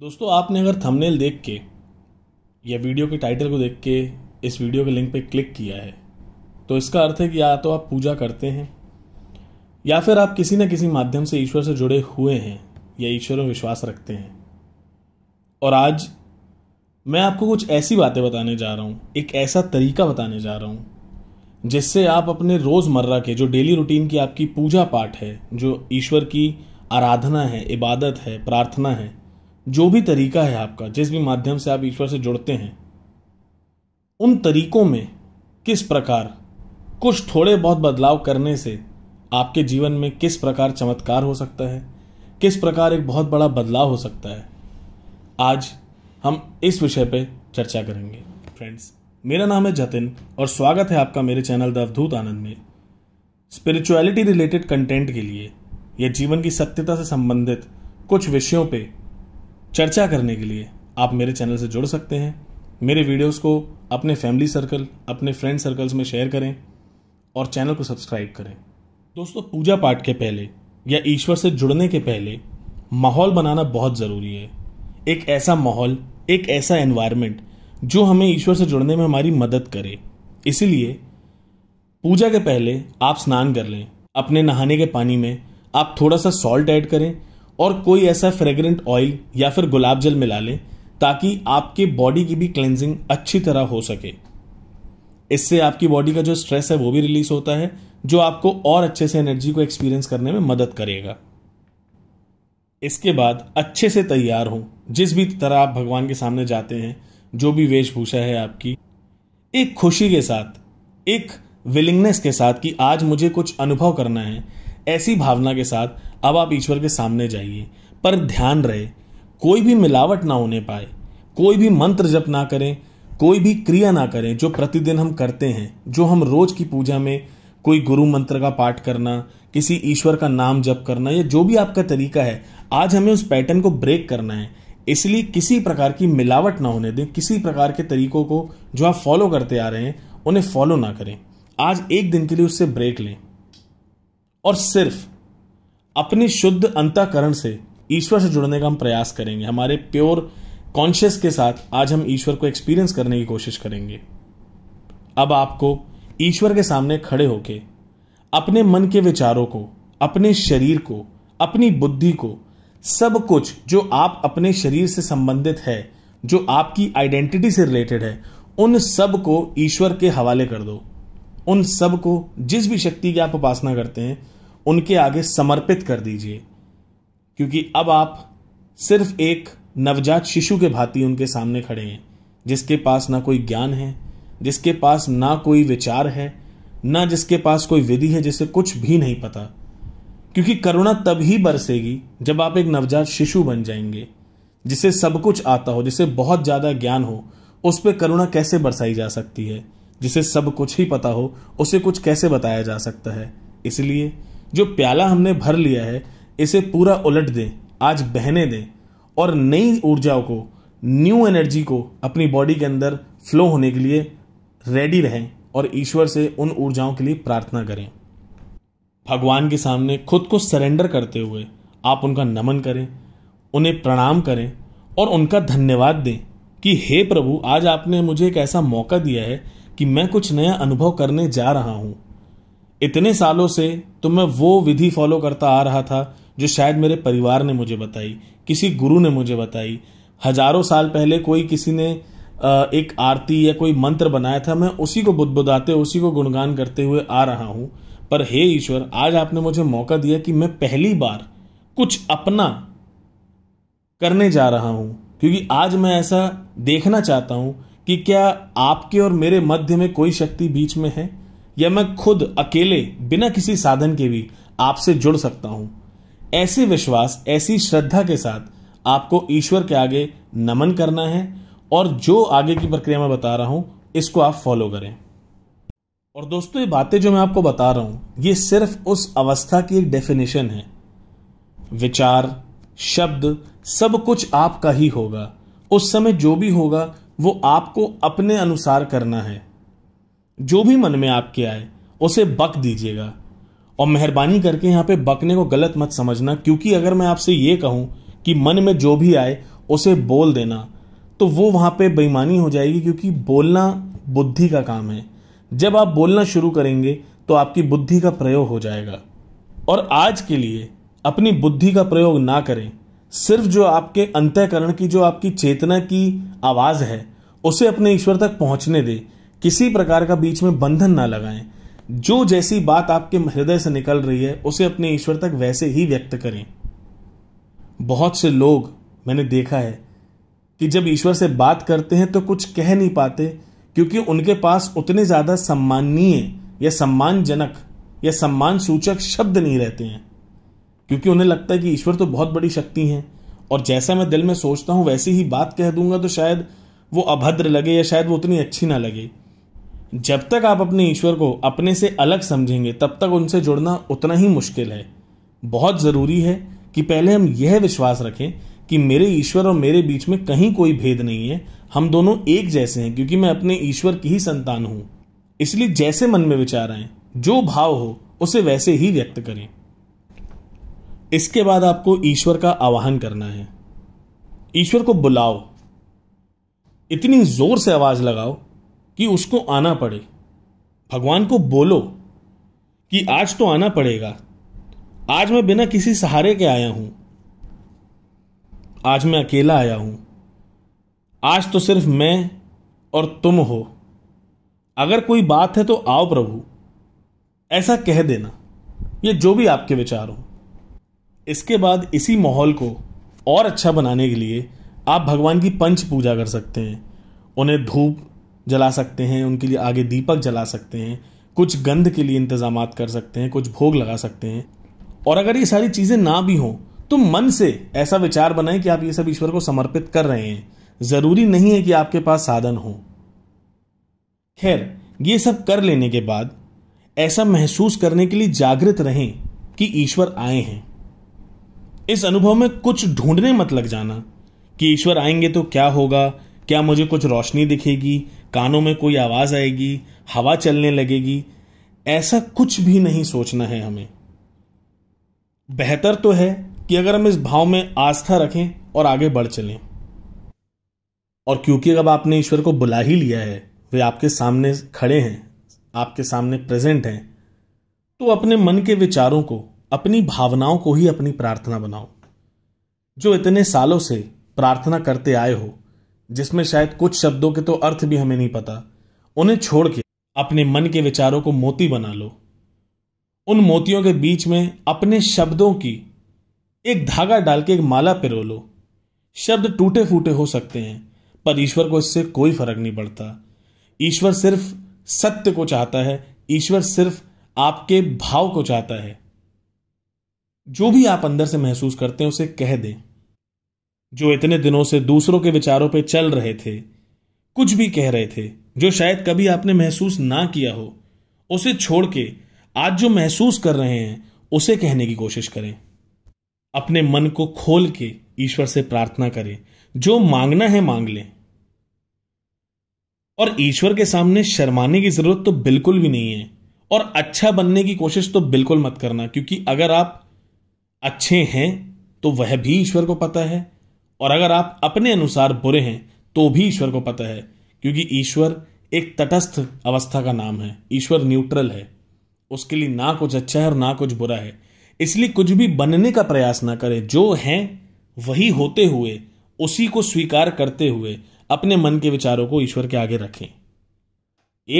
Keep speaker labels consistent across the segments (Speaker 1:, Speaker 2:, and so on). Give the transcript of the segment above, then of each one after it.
Speaker 1: दोस्तों आपने अगर थंबनेल देख के या वीडियो के टाइटल को देख के इस वीडियो के लिंक पे क्लिक किया है तो इसका अर्थ है कि या तो आप पूजा करते हैं या फिर आप किसी न किसी माध्यम से ईश्वर से जुड़े हुए हैं या ईश्वर में विश्वास रखते हैं और आज मैं आपको कुछ ऐसी बातें बताने जा रहा हूँ एक ऐसा तरीका बताने जा रहा हूँ जिससे आप अपने रोज़मर्रा के जो डेली रूटीन की आपकी पूजा पाठ है जो ईश्वर की आराधना है इबादत है प्रार्थना है जो भी तरीका है आपका जिस भी माध्यम से आप ईश्वर से जुड़ते हैं उन तरीकों में किस प्रकार कुछ थोड़े बहुत बदलाव करने से आपके जीवन में किस प्रकार चमत्कार हो सकता है किस प्रकार एक बहुत बड़ा बदलाव हो सकता है आज हम इस विषय पर चर्चा करेंगे फ्रेंड्स मेरा नाम है जतिन और स्वागत है आपका मेरे चैनल द अवधूत आनंद में स्पिरिचुअलिटी रिलेटेड कंटेंट के लिए या जीवन की सत्यता से संबंधित कुछ विषयों पे चर्चा करने के लिए आप मेरे चैनल से जुड़ सकते हैं मेरे वीडियोस को अपने फैमिली सर्कल अपने फ्रेंड सर्कल्स में शेयर करें और चैनल को सब्सक्राइब करें दोस्तों पूजा पाठ के पहले या ईश्वर से जुड़ने के पहले माहौल बनाना बहुत ज़रूरी है एक ऐसा माहौल एक ऐसा एनवायरनमेंट जो हमें ईश्वर से जुड़ने में हमारी मदद करे इसीलिए पूजा के पहले आप स्नान कर लें अपने नहाने के पानी में आप थोड़ा सा सॉल्ट ऐड करें और कोई ऐसा फ्रेग्रेंट ऑयल या फिर गुलाब जल मिला लें ताकि आपके बॉडी की भी क्लेंजिंग अच्छी तरह हो सके इससे आपकी बॉडी का जो स्ट्रेस है वो भी रिलीज होता है जो आपको और अच्छे से एनर्जी को एक्सपीरियंस करने में मदद करेगा इसके बाद अच्छे से तैयार हों जिस भी तरह आप भगवान के सामने जाते हैं जो भी वेशभूषा है आपकी एक खुशी के साथ एक विलिंगनेस के साथ कि आज मुझे कुछ अनुभव करना है ऐसी भावना के साथ अब आप ईश्वर के सामने जाइए पर ध्यान रहे कोई भी मिलावट ना होने पाए कोई भी मंत्र जप ना करें कोई भी क्रिया ना करें जो प्रतिदिन हम करते हैं जो हम रोज की पूजा में कोई गुरु मंत्र का पाठ करना किसी ईश्वर का नाम जप करना या जो भी आपका तरीका है आज हमें उस पैटर्न को ब्रेक करना है इसलिए किसी प्रकार की मिलावट ना होने दें किसी प्रकार के तरीकों को जो आप फॉलो करते आ रहे हैं उन्हें फॉलो ना करें आज एक दिन के लिए उससे ब्रेक लें और सिर्फ अपनी शुद्ध अंतकरण से ईश्वर से जुड़ने का हम प्रयास करेंगे हमारे प्योर कॉन्शियस के साथ आज हम ईश्वर को एक्सपीरियंस करने की कोशिश करेंगे अब आपको ईश्वर के सामने खड़े होके अपने मन के विचारों को अपने शरीर को अपनी बुद्धि को सब कुछ जो आप अपने शरीर से संबंधित है जो आपकी आइडेंटिटी से रिलेटेड है उन सब को ईश्वर के हवाले कर दो उन सब को जिस भी शक्ति की आप उपासना करते हैं उनके आगे समर्पित कर दीजिए क्योंकि अब आप सिर्फ एक नवजात शिशु के भांति उनके सामने खड़े हैं जिसके पास ना कोई ज्ञान है जिसके पास ना कोई विचार है ना जिसके पास कोई विधि है जिसे कुछ भी नहीं पता क्योंकि करुणा तब ही बरसेगी जब आप एक नवजात शिशु बन जाएंगे जिसे सब कुछ आता हो जिसे बहुत ज़्यादा ज्ञान हो उस पर करुणा कैसे बरसाई जा सकती है जिसे सब कुछ ही पता हो उसे कुछ कैसे बताया जा सकता है इसलिए जो प्याला हमने भर लिया है इसे पूरा उलट दें आज बहने दें और नई ऊर्जाओं को न्यू एनर्जी को अपनी बॉडी के अंदर फ्लो होने के लिए रेडी रहें और ईश्वर से उन ऊर्जाओं के लिए प्रार्थना करें भगवान के सामने खुद को सरेंडर करते हुए आप उनका नमन करें उन्हें प्रणाम करें और उनका धन्यवाद दें कि हे प्रभु आज आपने मुझे एक ऐसा मौका दिया है कि मैं कुछ नया अनुभव करने जा रहा हूँ इतने सालों से तो मैं वो विधि फॉलो करता आ रहा था जो शायद मेरे परिवार ने मुझे बताई किसी गुरु ने मुझे बताई हजारों साल पहले कोई किसी ने एक आरती या कोई मंत्र बनाया था मैं उसी को बुदबुदाते उसी को गुणगान करते हुए आ रहा हूं पर हे ईश्वर आज आपने मुझे मौका दिया कि मैं पहली बार कुछ अपना करने जा रहा हूं क्योंकि आज मैं ऐसा देखना चाहता हूं कि क्या आपके और मेरे मध्य में कोई शक्ति बीच में है या मैं खुद अकेले बिना किसी साधन के भी आपसे जुड़ सकता हूं ऐसे विश्वास ऐसी श्रद्धा के साथ आपको ईश्वर के आगे नमन करना है और जो आगे की प्रक्रिया मैं बता रहा हूं इसको आप फॉलो करें और दोस्तों ये बातें जो मैं आपको बता रहा हूं ये सिर्फ उस अवस्था की एक डेफिनेशन है विचार शब्द सब कुछ आपका ही होगा उस समय जो भी होगा वो आपको अपने अनुसार करना है जो भी मन में आपके आए उसे बक दीजिएगा और मेहरबानी करके यहां पे बकने को गलत मत समझना क्योंकि अगर मैं आपसे ये कहूं कि मन में जो भी आए उसे बोल देना तो वो वहां पे बेईमानी हो जाएगी क्योंकि बोलना बुद्धि का काम है जब आप बोलना शुरू करेंगे तो आपकी बुद्धि का प्रयोग हो जाएगा और आज के लिए अपनी बुद्धि का प्रयोग ना करें सिर्फ जो आपके अंतःकरण की जो आपकी चेतना की आवाज़ है उसे अपने ईश्वर तक पहुंचने दें किसी प्रकार का बीच में बंधन ना लगाएं जो जैसी बात आपके हृदय से निकल रही है उसे अपने ईश्वर तक वैसे ही व्यक्त करें बहुत से लोग मैंने देखा है कि जब ईश्वर से बात करते हैं तो कुछ कह नहीं पाते क्योंकि उनके पास उतने ज़्यादा सम्माननीय या सम्मानजनक या सम्मान सूचक शब्द नहीं रहते हैं क्योंकि उन्हें लगता है कि ईश्वर तो बहुत बड़ी शक्ति है और जैसा मैं दिल में सोचता हूं वैसी ही बात कह दूंगा तो शायद वो अभद्र लगे या शायद वो उतनी अच्छी ना लगे जब तक आप अपने ईश्वर को अपने से अलग समझेंगे तब तक उनसे जुड़ना उतना ही मुश्किल है बहुत ज़रूरी है कि पहले हम यह विश्वास रखें कि मेरे ईश्वर और मेरे बीच में कहीं कोई भेद नहीं है हम दोनों एक जैसे हैं क्योंकि मैं अपने ईश्वर की ही संतान हूं इसलिए जैसे मन में विचार आए जो भाव हो उसे वैसे ही व्यक्त करें इसके बाद आपको ईश्वर का आवाहन करना है ईश्वर को बुलाओ इतनी जोर से आवाज लगाओ कि उसको आना पड़े भगवान को बोलो कि आज तो आना पड़ेगा आज मैं बिना किसी सहारे के आया हूं आज मैं अकेला आया हूं आज तो सिर्फ मैं और तुम हो अगर कोई बात है तो आओ प्रभु ऐसा कह देना ये जो भी आपके विचार हो इसके बाद इसी माहौल को और अच्छा बनाने के लिए आप भगवान की पंच पूजा कर सकते हैं उन्हें धूप जला सकते हैं उनके लिए आगे दीपक जला सकते हैं कुछ गंध के लिए इंतजाम कर सकते हैं कुछ भोग लगा सकते हैं और अगर ये सारी चीज़ें ना भी हों तो मन से ऐसा विचार बनाएं कि आप ये सब ईश्वर को समर्पित कर रहे हैं ज़रूरी नहीं है कि आपके पास साधन हो खैर ये सब कर लेने के बाद ऐसा महसूस करने के लिए जागृत रहें कि ईश्वर आए हैं इस अनुभव में कुछ ढूंढने मत लग जाना कि ईश्वर आएंगे तो क्या होगा क्या मुझे कुछ रोशनी दिखेगी कानों में कोई आवाज़ आएगी हवा चलने लगेगी ऐसा कुछ भी नहीं सोचना है हमें बेहतर तो है कि अगर हम इस भाव में आस्था रखें और आगे बढ़ चलें और क्योंकि अब आपने ईश्वर को बुला ही लिया है वे आपके सामने खड़े हैं आपके सामने प्रेजेंट हैं तो अपने मन के विचारों को अपनी भावनाओं को ही अपनी प्रार्थना बनाओ जो इतने सालों से प्रार्थना करते आए हो जिसमें शायद कुछ शब्दों के तो अर्थ भी हमें नहीं पता उन्हें छोड़ के अपने मन के विचारों को मोती बना लो उन मोतियों के बीच में अपने शब्दों की एक धागा डाल के एक माला पिरो लो शब्द टूटे फूटे हो सकते हैं पर ईश्वर को इससे कोई फर्क नहीं पड़ता ईश्वर सिर्फ सत्य को चाहता है ईश्वर सिर्फ आपके भाव को चाहता है जो भी आप अंदर से महसूस करते हैं उसे कह दें जो इतने दिनों से दूसरों के विचारों पर चल रहे थे कुछ भी कह रहे थे जो शायद कभी आपने महसूस ना किया हो उसे छोड़ के आज जो महसूस कर रहे हैं उसे कहने की कोशिश करें अपने मन को खोल के ईश्वर से प्रार्थना करें जो मांगना है मांग लें और ईश्वर के सामने शर्माने की जरूरत तो बिल्कुल भी नहीं है और अच्छा बनने की कोशिश तो बिल्कुल मत करना क्योंकि अगर आप अच्छे हैं तो वह भी ईश्वर को पता है और अगर आप अपने अनुसार बुरे हैं तो भी ईश्वर को पता है क्योंकि ईश्वर एक तटस्थ अवस्था का नाम है ईश्वर न्यूट्रल है उसके लिए ना कुछ अच्छा है और ना कुछ बुरा है इसलिए कुछ भी बनने का प्रयास ना करें जो हैं वही होते हुए उसी को स्वीकार करते हुए अपने मन के विचारों को ईश्वर के आगे रखें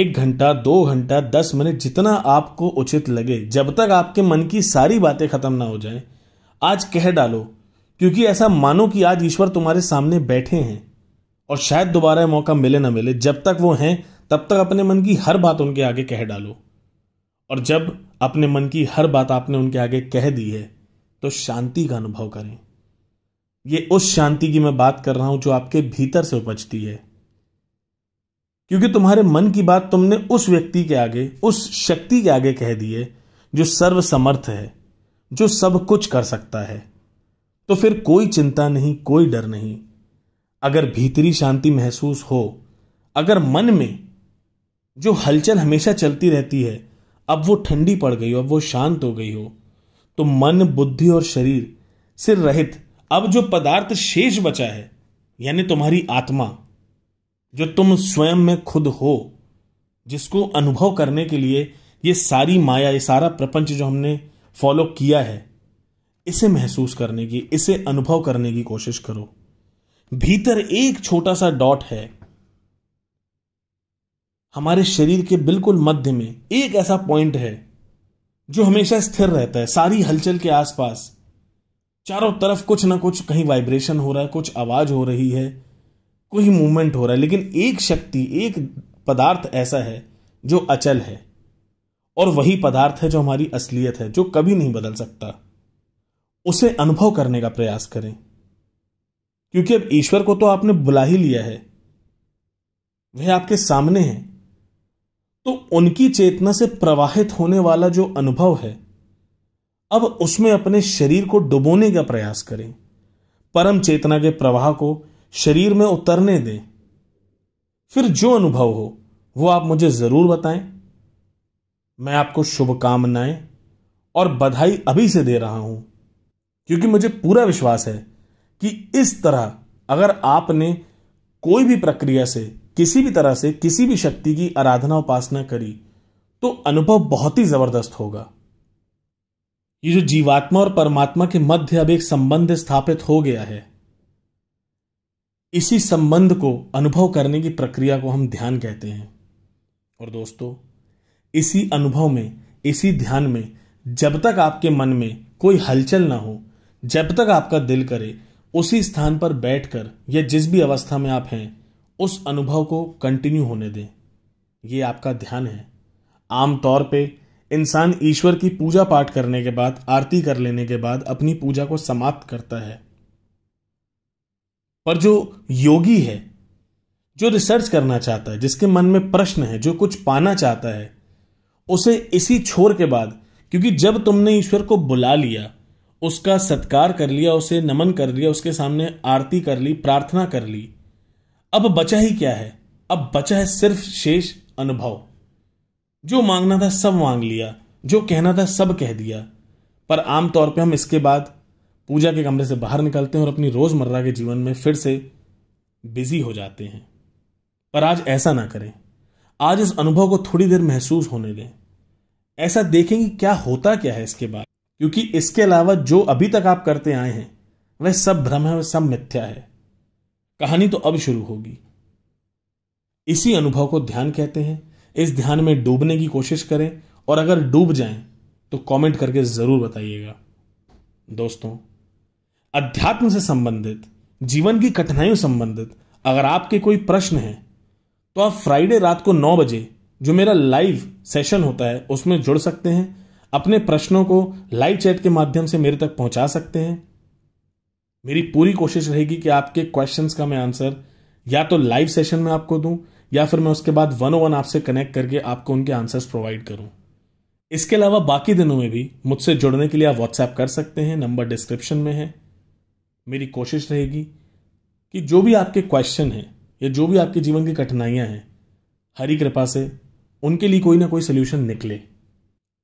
Speaker 1: एक घंटा दो घंटा दस मिनट जितना आपको उचित लगे जब तक आपके मन की सारी बातें खत्म ना हो जाए आज कह डालो क्योंकि ऐसा मानो कि आज ईश्वर तुम्हारे सामने बैठे हैं और शायद दोबारा मौका मिले ना मिले जब तक वो हैं तब तक अपने मन की हर बात उनके आगे कह डालो और जब अपने मन की हर बात आपने उनके आगे कह दी है तो शांति का अनुभव करें ये उस शांति की मैं बात कर रहा हूं जो आपके भीतर से उपजती है क्योंकि तुम्हारे मन की बात तुमने उस व्यक्ति के आगे उस शक्ति के आगे कह दी है जो सर्वसमर्थ है जो सब कुछ कर सकता है तो फिर कोई चिंता नहीं कोई डर नहीं अगर भीतरी शांति महसूस हो अगर मन में जो हलचल हमेशा चलती रहती है अब वो ठंडी पड़ गई हो अब वो शांत हो गई हो तो मन बुद्धि और शरीर से रहित अब जो पदार्थ शेष बचा है यानी तुम्हारी आत्मा जो तुम स्वयं में खुद हो जिसको अनुभव करने के लिए ये सारी माया ये सारा प्रपंच जो हमने फॉलो किया है इसे महसूस करने की इसे अनुभव करने की कोशिश करो भीतर एक छोटा सा डॉट है हमारे शरीर के बिल्कुल मध्य में एक ऐसा पॉइंट है जो हमेशा स्थिर रहता है सारी हलचल के आसपास चारों तरफ कुछ ना कुछ कहीं वाइब्रेशन हो रहा है कुछ आवाज हो रही है कोई मूवमेंट हो रहा है लेकिन एक शक्ति एक पदार्थ ऐसा है जो अचल है और वही पदार्थ है जो हमारी असलियत है जो कभी नहीं बदल सकता उसे अनुभव करने का प्रयास करें क्योंकि अब ईश्वर को तो आपने बुला ही लिया है वह आपके सामने है तो उनकी चेतना से प्रवाहित होने वाला जो अनुभव है अब उसमें अपने शरीर को डुबोने का प्रयास करें परम चेतना के प्रवाह को शरीर में उतरने दें फिर जो अनुभव हो वो आप मुझे जरूर बताएं मैं आपको शुभकामनाएं और बधाई अभी से दे रहा हूं क्योंकि मुझे पूरा विश्वास है कि इस तरह अगर आपने कोई भी प्रक्रिया से किसी भी तरह से किसी भी शक्ति की आराधना उपासना करी तो अनुभव बहुत ही जबरदस्त होगा ये जो जीवात्मा और परमात्मा के मध्य अब एक संबंध स्थापित हो गया है इसी संबंध को अनुभव करने की प्रक्रिया को हम ध्यान कहते हैं और दोस्तों इसी अनुभव में इसी ध्यान में जब तक आपके मन में कोई हलचल ना हो जब तक आपका दिल करे उसी स्थान पर बैठकर या जिस भी अवस्था में आप हैं उस अनुभव को कंटिन्यू होने दें ये आपका ध्यान है आमतौर पे इंसान ईश्वर की पूजा पाठ करने के बाद आरती कर लेने के बाद अपनी पूजा को समाप्त करता है पर जो योगी है जो रिसर्च करना चाहता है जिसके मन में प्रश्न है जो कुछ पाना चाहता है उसे इसी छोर के बाद क्योंकि जब तुमने ईश्वर को बुला लिया उसका सत्कार कर लिया उसे नमन कर लिया उसके सामने आरती कर ली प्रार्थना कर ली अब बचा ही क्या है अब बचा है सिर्फ शेष अनुभव जो मांगना था सब मांग लिया जो कहना था सब कह दिया पर आमतौर पे हम इसके बाद पूजा के कमरे से बाहर निकलते हैं और अपनी रोज़मर्रा के जीवन में फिर से बिजी हो जाते हैं पर आज ऐसा ना करें आज इस अनुभव को थोड़ी देर महसूस होने दें ऐसा देखें कि क्या होता क्या है इसके बाद क्योंकि इसके अलावा जो अभी तक आप करते आए हैं वह सब भ्रम है वह सब मिथ्या है कहानी तो अब शुरू होगी इसी अनुभव को ध्यान कहते हैं इस ध्यान में डूबने की कोशिश करें और अगर डूब जाएं तो कमेंट करके ज़रूर बताइएगा दोस्तों अध्यात्म से संबंधित जीवन की कठिनाइयों संबंधित अगर आपके कोई प्रश्न हैं तो आप फ्राइडे रात को नौ बजे जो मेरा लाइव सेशन होता है उसमें जुड़ सकते हैं अपने प्रश्नों को लाइव चैट के माध्यम से मेरे तक पहुंचा सकते हैं मेरी पूरी कोशिश रहेगी कि आपके क्वेश्चंस का मैं आंसर या तो लाइव सेशन में आपको दूं या फिर मैं उसके बाद वन ओ वन आपसे कनेक्ट करके आपको उनके आंसर्स प्रोवाइड करूं इसके अलावा बाकी दिनों में भी मुझसे जुड़ने के लिए आप व्हाट्सएप कर सकते हैं नंबर डिस्क्रिप्शन में है मेरी कोशिश रहेगी कि जो भी आपके क्वेश्चन हैं या जो भी आपके जीवन की कठिनाइयाँ हैं हरी कृपा से उनके लिए कोई ना कोई सोल्यूशन निकले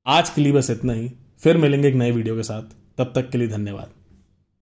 Speaker 1: आज के लिए बस इतना ही फिर मिलेंगे एक नए वीडियो के साथ तब तक के लिए धन्यवाद